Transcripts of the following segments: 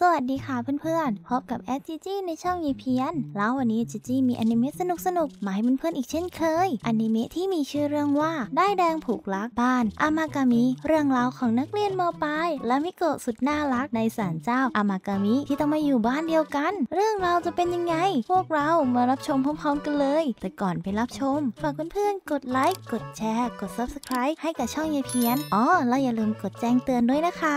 สวัสดีค่ะเพื่อนๆพบกับแอดจีจีในช่องยีเพียนแล้ววันนี้จีจีมีอนิเมะสนุกๆมาให้เพื่อนๆอีกเช่นเคยอนิเมะที่มีชื่อเรื่องว่า ได้แดงผูกลัก บ้านอามากามิเรื่องราวของนักเรียนมปลาย และมิโกะสุดน่ารักในศาลเจ้าอามากามิที่ต้องมาอยู่บ้านเดียวกัน เรื่องราวจะเป็นยังไงพวกเรามารับชมพร้อมๆกันเลย แต่ก่อนไปรับชมฝากเพื่อนๆกดไลค์กดแชร์ กด Subscribe ให้กับช่องยีเพียนอ๋อแล้วอย่าลืมกดแจ้งเตือนด้วยนะคะ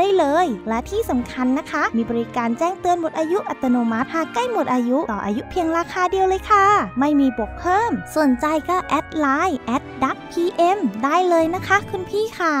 ได้เลยและที่สำคัญนะคะ มีบริการแจ้งเตือนหมดอายุอัตโนมัติ หากใกล้หมดอายุ ต่ออายุเพียงราคาเดียวเลยค่ะ ไม่มีบวกเพิ่มสนใจก็แอดไลน์แอดดักพีเอ็มได้เลยนะคะคุณพี่ขา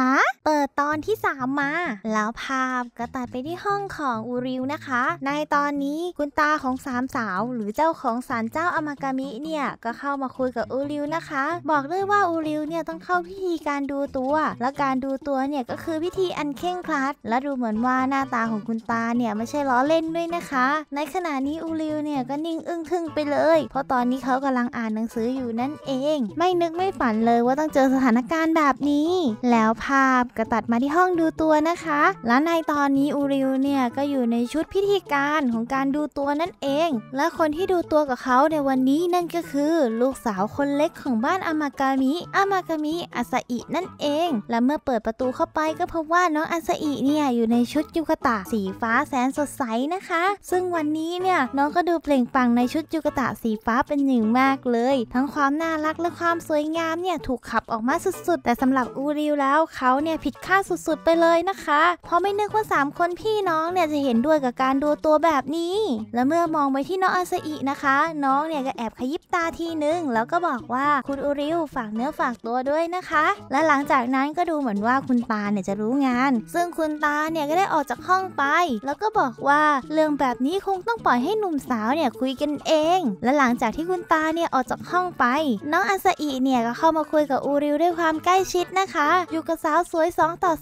เปิดตอนที่3มา แล้วภาพก็ตัดไปที่ห้องของอูริวนะคะ ในตอนนี้คุณตาของสามสาวหรือเจ้าของศาลเจ้าอมากามิเนี่ย ก็เข้ามาคุยกับอูริวนะคะบอกด้วยว่าอูริวเนี่ยต้องเข้าพิธีการดูตัวและการดูตัวเนี่ยก็คือพิธีอันเข่งครัดและดูเหมือนว่าหน้าตาของคุณตาเนี่ยไม่ใช่ล้อเล่นด้วยนะคะ ในขณะนี้อูริวเนี่ยก็นิ่งอึ้งทึ่งไปเลย เพราะตอนนี้เขากำลังอ่านหนังสืออยู่นั่นเอง ไม่นึกไม่ฝันเลยว่าต้องเจอสถานการณ์แบบนี้ แล้วภาพก็ตัดมาที่ห้องดูตัวนะคะ และในตอนนี้อูริวเนี่ยก็อยู่ในชุดพิธีการของการดูตัวนั่นเอง และคนที่ดูตัวกับเขาในวันนี้นั่นก็คือ ลูกสาวคนเล็กของบ้านอามากามิ อามากามิอาซาอินั่นเอง และเมื่อเปิดประตูเข้าไปก็พบว่าน้องอาซาอินี่เนี่ยอยู่ในชุดยุกตะสีฟ้าแสนสดใสนะคะ ซึ่งวันนี้เนี่ยน้องก็ดูเปล่งปลั่งในชุดยุกตะสีฟ้าเป็นหนึ่งมากเลย ทั้งความน่ารักและความสวยงามเนี่ยถูกขับออกมาสุดๆ แต่สำหรับอูริวแล้วเขาเนี่ยผิดคาดสุดๆไปเลยนะคะเพราะไม่นึกว่า3คนพี่น้องเนี่ยจะเห็นด้วยกับการดูตัวแบบนี้ และเมื่อมองไปที่น้องอาซาอินะคะ น้องเนี่ยก็แอบขยิบตาทีนึงแล้วก็บอกว่าคุณอูริวฝากเนื้อฝากตัวด้วยนะคะ และหลังจากนั้นก็ดูเหมือนว่าคุณตาเนี่ยจะรู้งาน ซึ่งคุณตาเนี่ยก็ได้ออกจากห้องไป แล้วก็บอกว่าเรื่องแบบนี้คงต้องปล่อยให้หนุ่มสาวเนี่ยคุยกันเอง และหลังจากที่คุณตาเนี่ยออกจากห้องไป น้องอาซาอิเนี่ยก็เข้ามาคุยกับอูริวด้วยความใกล้ชิดนะคะอยู่กับสาวสวย2ต่อ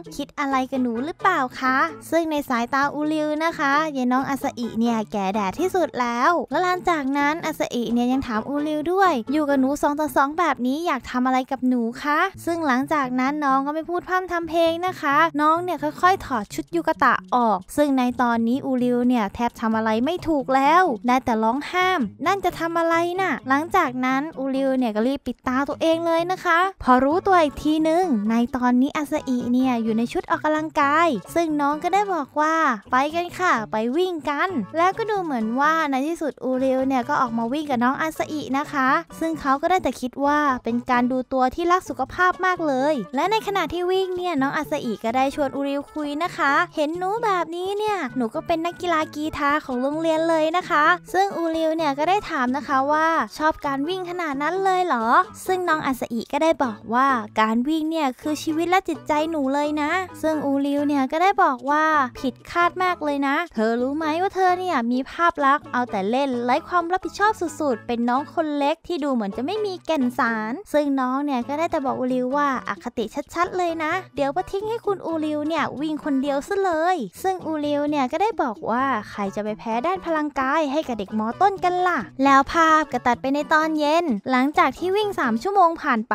2 คิดอะไรกับหนูหรือเปล่าคะซึ่งในสายตาอูริวนะคะยายน้องอาซาอิเนี่ยแก่แดดที่สุดแล้วและหลังจากนั้นอาซาอิเนี่ยยังถามอูริวด้วย อยู่กับหนู2ต่อ2 แบบนี้อยากทำอะไรกับหนูคะซึ่งหลังจากนั้นน้องก็ไม่พูดพร่ำทำเพลงนะคะ น้องเนี่ยค่อยๆถอดชุดยูกะตะออก ซึ่งในตอนนี้อูริวเนี่ยแทบทำอะไรไม่ถูกแล้วได้แต่ร้องห้าม นั่นจะทำอะไรนะ่ะหลังจากนั้นอูริวเนี่ยก็รีบปิดตาตัวเองเลยนะคะ พอรู้ตัวอีกทีนึงในตอนนี้อาซาอิเนี่ยอยู่ในชุดออกกำลังกาย ซึ่งน้องก็ได้บอกว่าไปกันค่ะ ไปวิ่งกัน แล้วก็ดูเหมือนว่าในที่สุดอูริวเนี่ยก็ออกมาวิ่งกับน้องอาซาอินะคะ ซึ่งเขาก็ได้แต่คิดว่าเป็นการดูตัวที่รักสุขภาพมากเลย และในขณะที่วิ่งเนี่ยน้องอาซาอิก็ได้ชวนอูริวคุยนะคะ เห็นหนูแบบนี้เนี่ยหนูก็เป็นนักกีฬากีตาของโรงเรียนเลยนะคะ ซึ่งอูริวเนี่ยก็ได้ถามนะคะว่าชอบการวิ่งขนาดนั้นเลยเหรอ ซึ่งน้องอัสอิก็ได้บอกว่าการวิ่งเนี่ยคือชีวิตและจิตใจหนูเลยนะ ซึ่งอูริวเนี่ยก็ได้บอกว่าผิดคาดมากเลยนะ เธอรู้ไหมว่าเธอเนี่ยมีภาพลักษณ์เอาแต่เล่นไร้ความรับผิดชอบสุด ๆ เป็นน้องคนเล็กที่ดูเหมือนจะไม่มีแก่นสาร ซึ่งน้องเนี่ยก็ได้แต่บอกอูริวว่าอาคติชัดๆ เลยนะ เดี๋ยวปะทิ้งให้คุณอูริวเนี่ยี่ยวิ่งคนเดียวซะเลย ซึ่งอูริวเนี่ยก็ได้บอกว่าใครจะไปแพ้ด้านพลังกายให้กับเด็กมอต้นกันล่ะ แล้วภาพก็ตัดไปในตอนเย็น หลังจากที่วิ่ง3ชั่วโมงผ่านไป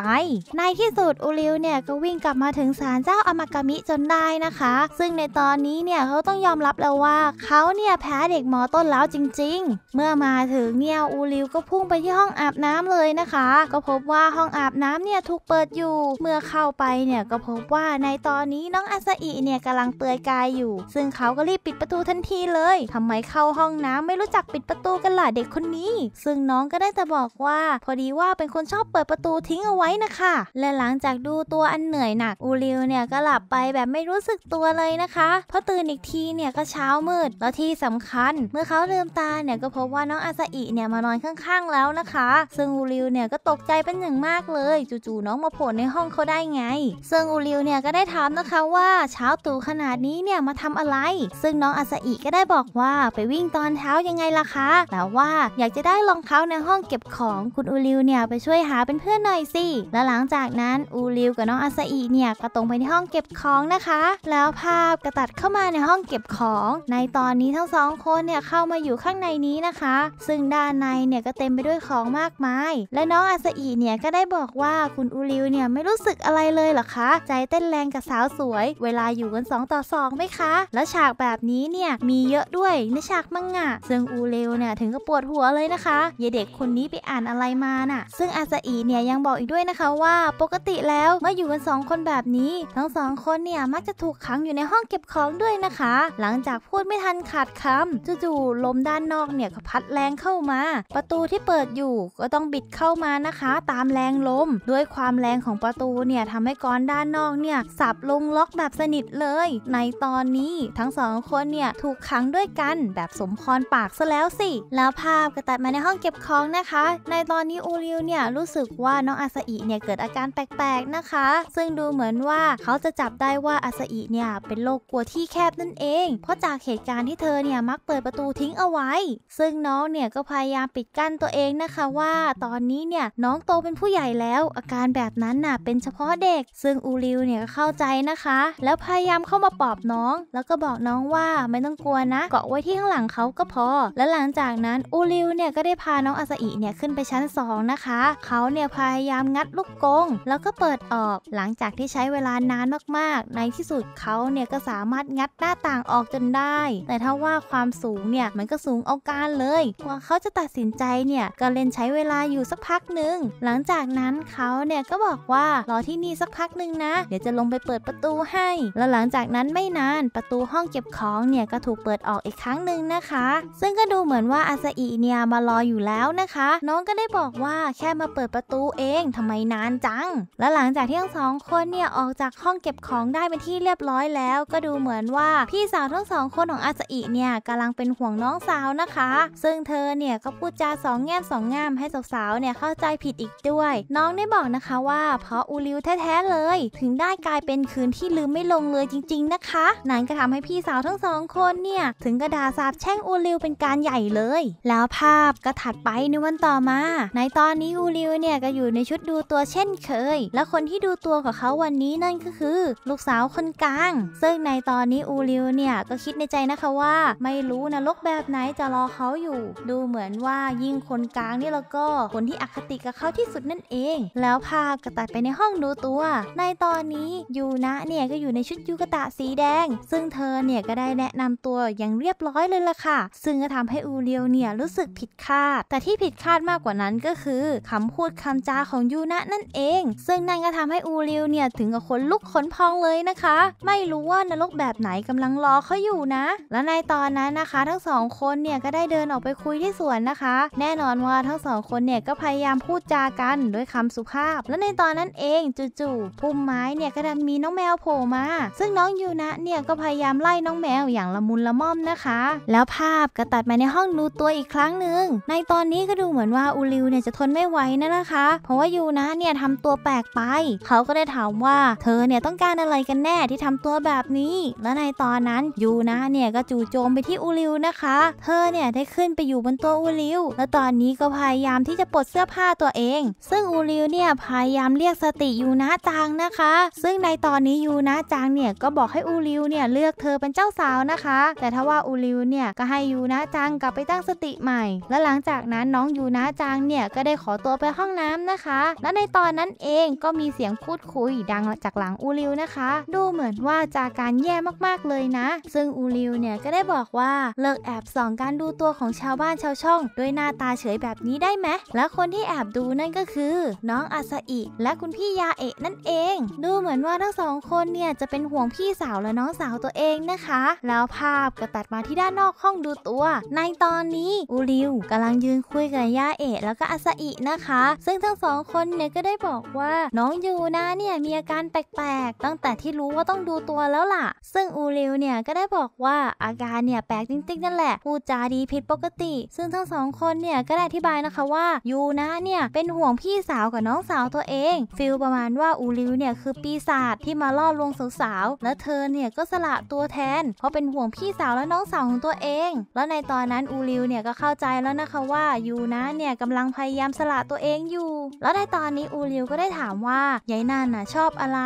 ในที่สุดอูริวเนี่ยก็วิ่งกลับมาถึงศาลเจ้าอมากามิจนได้นะคะ ซึ่งในตอนนี้เนี่ยเขาต้องยอมรับแล้วว่าเขาเนี่ยแพ้เด็กมอต้นแล้วจริง ๆ เมื่อมาถึงเนี่ยอูริวก็พุ่งไปที่ห้องอาบน้ำเลยนะคะ ก็พบว่าห้องอาบน้ำเนี่ยถูกเปิดอยู่ เมื่อเข้าไปเนี่ยก็พบว่าในตอนนี้น้องอาซาอิเนี่ยกำลังเปลือยกายอยู่ ซึ่งเขาก็รีบปิดประตูทันทีเลยทำไมเข้าห้องน้ำไม่รู้จักปิดประตูกันล่ะเด็กคนนี้ ซึ่งน้องก็ได้แต่บอกว่า พอดีว่าเป็นคนชอบเปิดประตูทิ้งเอาไว้นะคะและหลังจากดูตัวอันเหนื่อยหนักอูริวเนี่ยก็หลับไปแบบไม่รู้สึกตัวเลยนะคะพอตื่นอีกทีเนี่ยก็เช้ามืดแล้วที่สำคัญ เมื่อเขาลืมตาเนี่ยก็พบว่าน้องอาซาอิเนี่ยมานอนข้างๆแล้วนะคะ ซึ่งอูริวเนี่ยก็ตกใจเป็นอย่างมากเลย จู่ๆน้องมาโผล่ในห้องเขาได้ไง ซึ่งอูริวเนี่ยก็ได้ถามนะคะว่าเช้า้าตู่ขนาดนี้เนี่ยมาทำอะไร ซึ่งน้องอาซาอิก็ได้บอกว่าไปวิ่งตอนเช้ายังไงล่ะคะแต่ว่าอยากจะได้รองเท้าในห้องเก็บของคุณอูริวเนี่ยไปช่วยหาเป็นเพื่อนหน่อยสิ แล้วหลังจากนั้นอูริวกับน้องอาซาอิเนี่ยก็ตรงไปที่ห้องเก็บของนะคะ แล้วภาพกระตัดเข้ามาในห้องเก็บของ ในตอนนี้ทั้งสองคนเนี่ยเข้ามาอยู่ข้างในนี้นะคะ ซึ่งด้านในเนี่ยก็เต็มไปด้วยของมากมาย และน้องอาซาอิเนี่ยก็ได้บอกว่าคุณอูริวเนี่ยไม่รู้สึกอะไรเลยหรอคะ ใจเต้นแรงกับสาวสวย เวลาอยู่กัน 2 ต่อ2ไหมคะ และฉากแบบนี้เนี่ยมีเยอะด้วยในฉากมังงะซึ่งอูเลวเนี่ยถึงกับปวดหัวเลยนะคะเยเด็กคนนี้ไปอ่านอะไรมาน่ะ ซึ่งอาซาอีเนี่ยยังบอกอีกด้วยนะคะว่าปกติแล้วเมื่ออยู่กัน 2 คนแบบนี้ ทั้งสองคนเนี่ยมักจะถูกขังอยู่ในห้องเก็บของด้วยนะคะ หลังจากพูดไม่ทันขาดคำจู่ๆลมด้านนอกเนี่ยก็พัดแรงเข้ามา ประตูที่เปิดอยู่ก็ต้องบิดเข้ามานะคะ ตามแรงลมด้วยความแรงของประตูเนี่ยทำให้กรอนด้านนอกเนี่ยสับลงล็อกแบบสนิทดเลยในตอนนี้ทั้งสองคนเนี่ยถูกขังด้วยกันแบบสมอรปากซะแล้วสิ แล้วภาพก็ตัดมาในห้องเก็บของนะคะ ในตอนนี้ อูริวเนี่ยรู้สึกว่าน้องอาซาอิเนี่ยเกิดอาการแปลกๆนะคะ ซึ่งดูเหมือนว่าเขาจะจับได้ว่าอาซาอิเนี่ยเป็นโรคกลัวที่แคบนั่นเองเพราะจากเหตุการณ์ที่เธอเนี่ยมักเปิดประตูทิ้งเอาไว้ ซึ่งน้องเนี่ยก็พยายามปิดกั้นตัวเองนะคะว่าตอนนี้เนี่ยน้องโตเป็นผู้ใหญ่แล้ว อาการแบบนั้นน่ะเป็นเฉพาะเด็ก ซึ่งอูริวเนี่ยเข้าใจนะคะ แล้วภพยายามเข้ามาปลอบน้อง แล้วก็บอกน้องว่าไม่ต้องกลัวนะ เกาะไว้ที่ข้างหลังเขาก็พอ และหลังจากนั้นอูริวเนี่ยก็ได้พาน้องอาซาอิเนี่ยขึ้นไปชั้น2นะคะเขาเนี่ยพยายามงัดลูกกงแล้วก็เปิดออก หลังจากที่ใช้เวลานานมากๆ ในที่สุดเขาเนี่ยก็สามารถงัดหน้าต่างออกจนได้ แต่ถ้าว่าความสูงเนี่ยมันก็สูงเอาการเลย กว่าเขาจะตัดสินใจเนี่ยก็เล่นใช้เวลาอยู่สักพักหนึ่งหลังจากนั้นเขาเนี่ยก็บอกว่ารอที่นี่สักพักหนึ่งนะเดี๋ยวจะลงไปเปิดประตูให้แแล้วหลังจากนั้นไม่นานประตูห้องเก็บของเนี่ย ก็ถูกเปิดออกอีกครั้งหนึ่งนะคะ ซึ่งก็ดูเหมือนว่าอาซาอิเนี่ยมารออยู่แล้วนะคะ น้องก็ได้บอกว่าแค่มาเปิดประตูเองทำไมนานจัง และหลังจากที่ทั้งสองคนเนี่ยออกจากห้องเก็บของได้เป็นที่เรียบร้อยแล้ว ก็ดูเหมือนว่าพี่สาวทั้งสองคนของอาซาอิเนี่ยกำลังเป็นห่วงน้องสาวนะคะ ซึ่งเธอเนี่ยก็พูดจาสองแง่สองงามให้สาวๆเนี่ยเข้าใจผิดอีกด้วย น้องได้บอกนะคะว่า เพราะอูริวแท้ๆเลย ถึงได้กลายเป็นคืนที่ลืมไม่ลงมือจริงๆนะคะนั้นก็ทำให้พี่สาวทั้งสองคนเนี่ย ถึงกระดาษสาบแช่งอูริวเป็นการใหญ่เลย แล้วภาพก็ถัดไปในวันต่อมา ในตอนนี้อูริวเนี่ย ก็อยู่ในชุดดูตัวเช่นเคย และคนที่ดูตัวของเขาวันนี้นั่นก็คือ ลูกสาวคนกลาง ซึ่งในตอนนี้อูริวเนี่ยก็คิดในใจนะคะว่า ไม่รู้นรกแบบไหนจะรอเขาอยู่ ดูเหมือนว่ายิ่งคนกลางนี่แล้วก็ คนที่อคติกับเขาที่สุดนั่นเอง แล้วภาพก็ตัดไปในห้องดูตัว ในตอนนี้ยูนะเนี่ยก็อยู่ในชุดยูกะตะสีแดง ซึ่งเธอเนี่ย ก็ได้แนะนำตัวอย่างเรียบร้อยเลยล่ะค่ะ ซึ่งก็ทำให้อูเรียวเนี่ยรู้สึกผิดคาด แต่ที่ผิดคาดมากกว่านั้นก็คือ คำพูดคำจาของยูนะนั่นเอง ซึ่งนั่นก็ทำให้อูเรียวเนี่ยถึงกับขนลุกขนพองเลยนะคะ ไม่รู้ว่านรกแบบไหนกำลังรอเขาอยู่นะ และในตอนนั้นนะคะ ทั้งสองคนเนี่ยก็ได้เดินออกไปคุยที่สวนนะคะ แน่นอนว่าทั้งสองคนเนี่ยก็พยายามพูดจากันด้วยคำสุภาพ และในตอนนั้นเองจู่ๆพุ่มไม้เนี่ยก็ดันมีน้องแมวโผล่มาซึ่งน้องยูนะเนี่ยก็พยายามไล่น้องแมวอย่างละมุนละม่อมนะคะ แล้วภาพก็ตัดมาในห้องนูตัวอีกครั้งหนึ่ง ในตอนนี้ก็ดูเหมือนว่าอูริวเนี่ยจะทนไม่ไหวนะนะคะ เพราะว่ายูนะเนี่ยทำตัวแปลกไปเขาก็ได้ถามว่าเธอเนี่ยต้องการอะไรกันแน่ที่ทำตัวแบบนี้ และในตอนนั้นยูนะเนี่ยก็จู่โจมไปที่อูริวนะคะเธอเนี่ยได้ขึ้นไปอยู่บนตัวอูริวและตอนนี้ก็พยายามที่จะปลดเสื้อผ้าตัวเอง ซึ่งอูริวเนี่ยพยายามเรียกสติยูนะจังนะคะ ซึ่งในตอนนี้ยูนะจังเนี่ยก็บอกให้อูริวเนี่ยเลือกเธอเป็นเจ้าสาวนะคะ แต่ทว่าอูริวเนี่ยก็ให้ยูนะจังกลับไปตั้งสติใหม่ และหลังจากนั้นน้องยูนะจังเนี่ยก็ได้ขอตัวไปห้องน้ำนะคะ และในตอนนั้นเองก็มีเสียงพูดคุยดังจากหลังอูริวนะคะ ดูเหมือนว่าจากการแย่มากๆเลยนะ ซึ่งอูริวเนี่ยก็ได้บอกว่าเลิกแอบส่องการดูตัวของชาวบ้านชาวช่อง ด้วยหน้าตาเฉยแบบนี้ได้ไหมและคนที่แอบดูนั่นก็คือ น้องอาซาอิ และคุณพี่ยาเอะนั่นเอง ดูเหมือนว่าทั้งสองคนเนี่ยจะเป็นนห่วงพี่สาวและน้องสาวตัวเองนะคะ แล้วภาพก็ตัดมาที่ด้านนอกห้องดูตัว ในตอนนี้อูริวกำลังยืนคุยกับย่าเอะแล้วก็อาซาอินะคะ ซึ่งทั้งสองคนเนี่ยก็ได้บอกว่า น้องยูนะเนี่ยมีอาการแปลกๆ ตั้งแต่ที่รู้ว่าต้องดูตัวแล้วล่ะ ซึ่งอูริวเนี่ยก็ได้บอกว่าอาการเนี่ยแปลกจริงๆนั่นแหละพูดจาดีผิดปกติ ซึ่งทั้งสองคนเนี่ยก็ได้อธิบายนะคะว่า ยูนะเนี่ยเป็นห่วงพี่สาวกับน้องสาวตัวเอง ฟิลประมาณว่าอูริวเนี่ยคือปีศาจที่มาล่อลวงสาราวและเธอเนี่ยก็สละตัวแทน เพราะเป็นห่วงพี่สาวและน้องสาวของตัวเอง แล้วในตอนนั้นอูริวเนี่ยก็เข้าใจแล้วนะคะว่ายูนะเนี่ยกำลังพยายามสละตัวเองอยู่ แล้วในตอนนี้อูริวก็ได้ถามว่ายายนันน่ะชอบอะไร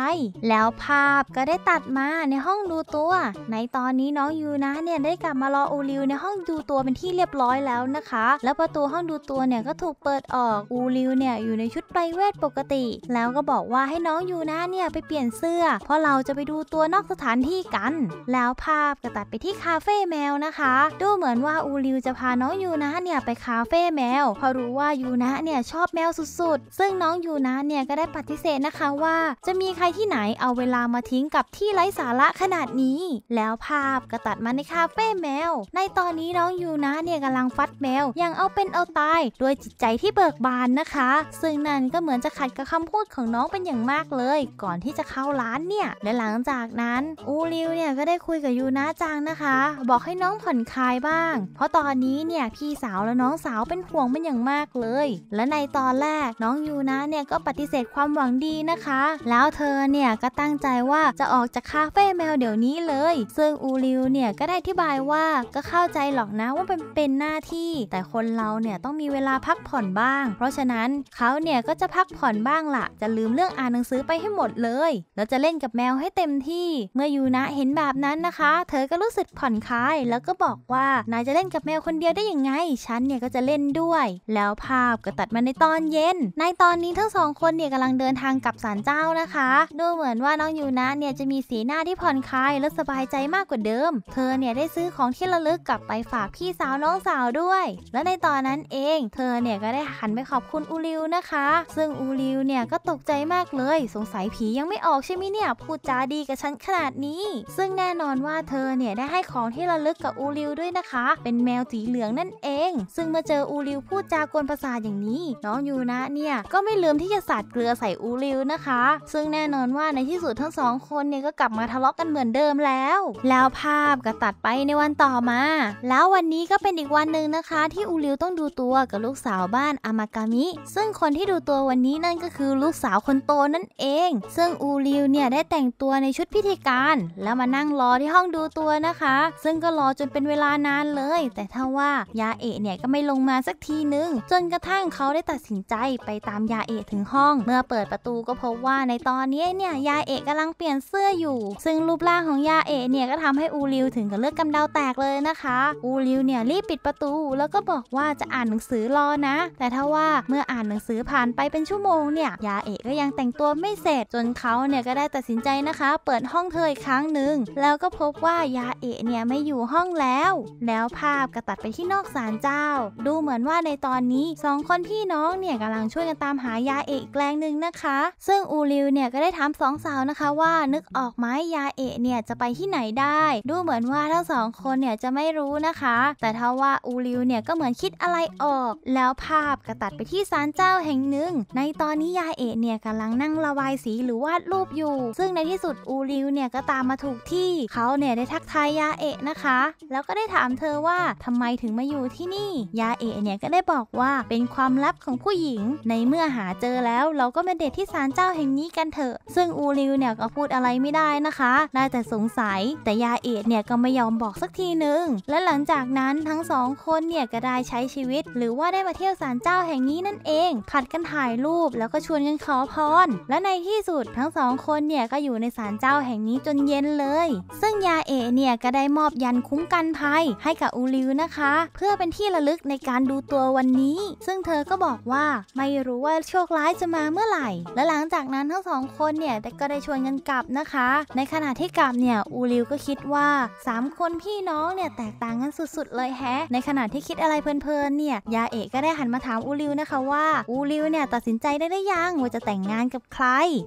แล้วภาพก็ได้ตัดมาในห้องดูตัว ในตอนนี้น้องยูนะเนี่ยได้กลับมารออูริวในห้องดูตัวเป็นที่เรียบร้อยแล้วนะคะ แล้วประตูห้องดูตัวเนี่ยก็ถูกเปิดออกอูริวเนี่ยอยู่ในชุดไปเวทปกติ แล้วก็บอกว่าให้น้องยูนะเนี่ยไปเปลี่ยนเสื้อ เพราะเราจะไปดููตัวนอกสถานที่กัน แล้วภาพก็ตัดไปที่คาเฟ่แมวนะคะดูเหมือนว่าอูริวจะพาน้องยูนะเนี่ยไปคาเฟ่แมวเพราะรู้ว่ายูนะเนี่ยชอบแมวสุดๆ ซึ่งน้องยูนะเนี่ยก็ได้ปฏิเสธนะคะว่า จะมีใครที่ไหนเอาเวลามาทิ้งกับที่ไร้สาระขนาดนี้ แล้วภาพก็ตัดมาในคาเฟ่แมว ในตอนนี้น้องยูนะเนี่ยกำลังฟัดแมวอย่างเอาเป็นเอาตายด้วยจิตใจที่เบิกบานนะคะ ซึ่งนั่นก็เหมือนจะขัดกับคำพูดของน้องเป็นอย่างมากเลย ก่อนที่จะเข้าร้านเนี่ยและหลังจากนั้นอูริวเนี่ยก็ได้คุยกับยูนาจังนะคะ บอกให้น้องผ่อนคลายบ้าง เพราะตอนนี้เนี่ยพี่สาวและน้องสาวเป็นห่วงมันอย่างมากเลย และในตอนแรกน้องยูนาเนี่ยก็ปฏิเสธความหวังดีนะคะ แล้วเธอเนี่ยก็ตั้งใจว่าจะออกจากคาเฟ่แมวเดี๋ยวนี้เลย ซึ่งอูริวเนี่ยก็ได้อธิบายว่าก็เข้าใจหรอกนะว่าเป็นเป็นหน้าที่ แต่คนเราเนี่ยต้องมีเวลาพักผ่อนบ้าง เพราะฉะนั้นเขาเนี่ยก็จะพักผ่อนบ้างละจะลืมเรื่องอ่านหนังสือไปให้หมดเลยแล้วจะเล่นกับแมวให้เต็มที่ เมื่อยูนะเห็นแบบนั้นนะคะ เธอก็รู้สึกผ่อนคลายแล้วก็บอกว่านายจะเล่นกับแมวคนเดียวได้ยังไง ฉันเนี่ยก็จะเล่นด้วย แล้วภาพก็ตัดมาในตอนเย็น ในตอนนี้ทั้งสองคน เนี่ยกำลังเดินทางกลับศาลเจ้านะคะ ดูเหมือนว่าน้องยูนะเนี่ยจะมีสีหน้าที่ผ่อนคลายและสบายใจมากกว่าเดิม เธอเนี่ยได้ซื้อของที่ระลึกกลับไปฝากพี่สาวน้องสาวด้วย และในตอนนั้นเอง เธอเนี่ยก็ได้หันไปขอบคุณอูริวนะคะ ซึ่งอูริวเนี่ยก็ตกใจมากเลย สงสัยผียังไม่ออกใช่ไหมเนี่ยพูดจาดีกับฉันขนาดนี้ ซึ่งแน่นอนว่าเธอเนี่ยได้ให้ของที่ระลึกกับอูริวด้วยนะคะ เป็นแมวสีเหลืองนั่นเอง ซึ่งเมื่อเจออูริวพูดจากวนประสาทอย่างนี้น้องยูนะเนี่ยก็ไม่ลืมที่จะสาดเกลือใส่อูริวนะคะ ซึ่งแน่นอนว่าในที่สุดทั้งสองคนเนี่ยก็กลับมาทะเลาะกกันเหมือนเดิมแล้ว แล้วภาพก็ตัดไปในวันต่อมา แล้ววันนี้ก็เป็นอีกวันหนึ่งนะคะ ที่อูริวต้องดูตัวกับลูกสาวบ้านอามากามิ ซึ่งคนที่ดูตัววันนี้นั่นก็คือลูกสาวคนโตนั่นเอง ซึ่งอูริวเนี่ยได้แต่งตัวในในชุดพิธีการแล้วมานั่งรอที่ห้องดูตัวนะคะ ซึ่งก็รอจนเป็นเวลานานเลย แต่ถ้าว่ายาเอะเนี่ยก็ไม่ลงมาสักทีนึง จนกระทั่งเขาได้ตัดสินใจไปตามยาเอะถึงห้องเมื่อเปิดประตูก็พบว่าในตอนนี้เนี่ยยาเอะกำลังเปลี่ยนเสื้ออยู่ ซึ่งรูปร่างของยาเอะเนี่ยก็ทำให้อูริวถึงกับเลือดกำเดาแตกเลยนะคะอูริวเนี่ยรีบปิดประตู แล้วก็บอกว่าจะอ่านหนังสือรอนะ แต่ถ้าว่าเมื่ออ่านหนังสือผ่านไปเป็นชั่วโมงเนี่ยยาเอะก็ยังแต่งตัวไม่เสร็จจนเขาเนี่ยก็ได้ตัดสินใจนะคะเปิดห้องเธออีกครั้งหนึ่งแล้วก็พบว่ายาเอะเนี่ยไม่อยู่ห้องแล้ว แล้วภาพก็ตัดไปที่นอกศาลเจ้า ดูเหมือนว่าในตอนนี้สองคนพี่น้องเนี่ยกำลังช่วยกันตามหายาเอะอีกแรงหนึ่งนะคะ ซึ่งอูริวเนี่ยก็ได้ถามสองสาวนะคะว่า นึกออกไหมยาเอะเนี่ยจะไปที่ไหนได้ ดูเหมือนว่าทั้งสองคนเนี่ยจะไม่รู้นะคะ แต่ถ้าว่าอูริวเนี่ยก็เหมือนคิดอะไรออก แล้วภาพก็ตัดไปที่ศาลเจ้าแห่งหนึ่งในตอนนี้ยาเอะเนี่ยกำลังนั่งระบายสีหรือวาดรูปอยู่ ซึ่งในที่สุดอูริวเนี่ยก็ตามมาถูกที่เขาเนี่ยได้ทักทายยาเอะนะคะ แล้วก็ได้ถามเธอว่าทำไมถึงมาอยู่ที่นี่ ยาเอะเนี่ยก็ได้บอกว่าเป็นความลับของผู้หญิงในเมื่อหาเจอแล้วเราก็มาเดทที่ศาลเจ้าแห่งนี้กันเถอะซึ่งอูริวเนี่ยก็พูดอะไรไม่ได้นะคะได้แต่สงสัยแต่ยาเอะเนี่ยก็ไม่ยอมบอกสักทีนึงและหลังจากนั้นทั้งสองคนเนี่ยก็ได้ใช้ชีวิต หรือว่าได้มาเที่ยวศาลเจ้าแห่งนี้นั่นเองผัดกันถ่ายรูปแล้วก็ชวนกันขอพรและในที่สุดทั้งสองคนเนี่ยก็อยู่ในศาลเจ้าแห่งนี้จนเย็นเลย ซึ่งยาเอเนี่ยก็ได้มอบยันคุ้มกันภัย ให้กับอูริวนะคะ เพื่อเป็นที่ระลึกในการดูตัววันนี้ ซึ่งเธอก็บอกว่าไม่รู้ว่าโชคร้ายจะมาเมื่อไหร่ และหลังจากนั้นทั้งสองคนเนี่ยก็ได้ชวนกันกลับนะคะ ในขณะที่กลับเนี่ยอูริวก็คิดว่า3คนพี่น้องเนี่ยแตกต่างกันสุดๆเลยแฮะในขณะที่คิดอะไรเพลินๆเนี่ยยาเอกก็ได้หันมาถามอูริวนะคะว่าอูริวเนี่ยตัดสินใจได้หรือยังว่าจะแต่งงานกับใคร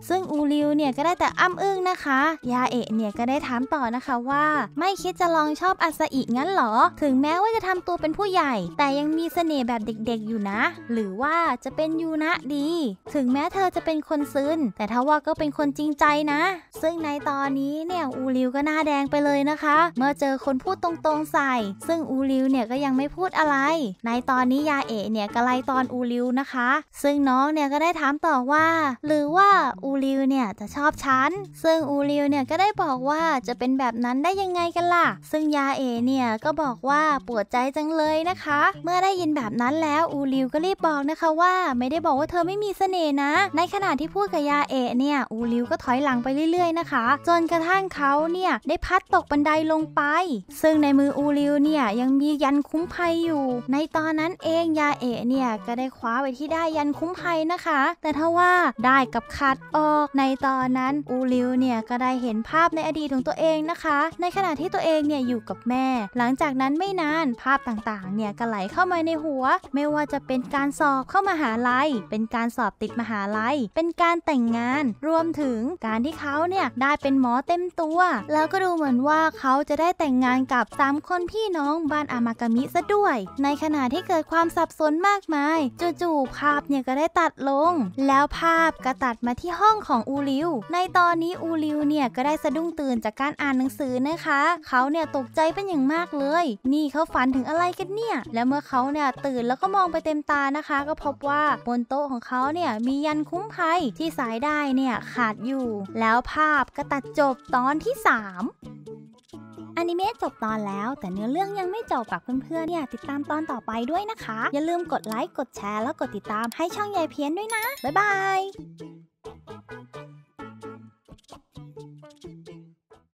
ซึ่งอูริวเนี่ยก็ได้แต่อ้ำอึ้งนะคะคะยาเอะเนี่ยก็ได้ถามต่อนะคะว่า ไม่คิดจะลองชอบอาซาอิงั้นหรอ ถึงแม้ว่าจะทำตัวเป็นผู้ใหญ่ แต่ยังมีเสน่ห์แบบเด็กๆอยู่นะ หรือว่าจะเป็นยูนะดี ถึงแม้เธอจะเป็นคนซึนแต่ทว่าก็เป็นคนจริงใจนะ ซึ่งในตอนนี้เนี่ยอูริวก็หน้าแดงไปเลยนะคะ เมื่อเจอคนพูดตรงๆใส่ ซึ่งอูริวเนี่ยก็ยังไม่พูดอะไร ในตอนนี้ยาเอะเนี่ยก็ไล่ตอนอูริวนะคะ ซึ่งน้องเนี่ยก็ได้ถามต่อว่า หรือว่าอูริวเนี่ยจะชอบฉันซึ่งอูริวเนี่ยก็ได้บอกว่าจะเป็นแบบนั้นได้ยังไงกันล่ะ ซึ่งยาเอเนี่ยก็บอกว่าปวดใจจังเลยนะคะ เมื่อได้ยินแบบนั้นแล้วอูริวก็รีบบอกนะคะว่าไม่ได้บอกว่าเธอไม่มีเสน่ห์นะ ในขณะที่พูดกับยาเอเนี่ยอูริวก็ถอยหลังไปเรื่อยๆนะคะ จนกระทั่งเขาเนี่ยได้พัดตกบันไดลงไป ซึ่งในมืออูริวเนี่ยยังมียันคุ้มภัยอยู่ ในตอนนั้นเองยาเอเนี่ยก็ได้คว้าไปที่ได้ยันคุ้มภัยนะคะ แต่ถ้าว่าได้กับขาดออก ในตอนนั้นอูริวเนี่ยก็ได้เห็นภาพในอดีตของตัวเองนะคะ ในขณะที่ตัวเองเนี่ยอยู่กับแม่ หลังจากนั้นไม่นานภาพต่างๆ เนี่ยก็ไหลเข้ามาในหัว ไม่ว่าจะเป็นการสอบเข้ามาหาลัยเป็นการสอบติดมหาลัย เป็นการแต่งงาน รวมถึงการที่เขาเนี่ยได้เป็นหมอเต็มตัว แล้วก็ดูเหมือนว่าเขาจะได้แต่งงานกับสามคนพี่น้องบ้านอามากามิซะด้วย ในขณะที่เกิดความสับสนมากมาย จู่ๆภาพเนี่ยก็ได้ตัดลง แล้วภาพก็ตัดมาที่ห้องของอูริวในตอนนี้อูริิวเนี่ยก็ได้สะดุ้งตื่นจากการอ่านหนังสือนะคะ เขาเนี่ยตกใจเป็นอย่างมากเลย นี่เขาฝันถึงอะไรกันเนี่ย และเมื่อเขาเนี่ยตื่นแล้วก็มองไปเต็มตานะคะ ก็พบว่าบนโต๊ะของเขาเนี่ยมียันคุ้มภัยที่สายได้เนี่ยขาดอยู่ แล้วภาพก็ตัดจบตอนที่3อนิเมะจบตอนแล้วแต่เนื้อเรื่องยังไม่จบฝากเพื่อนๆเนี่ยติดตามตอนต่อไปด้วยนะคะ อย่าลืมกดไลค์กดแชร์แล้วกดติดตามให้ช่องยายเพี้ยนด้วยนะ บ๊ายบาย